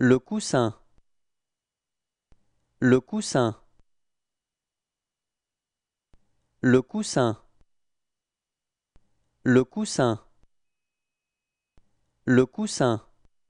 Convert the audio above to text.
Le coussin. Le coussin. Le coussin. Le coussin. Le coussin.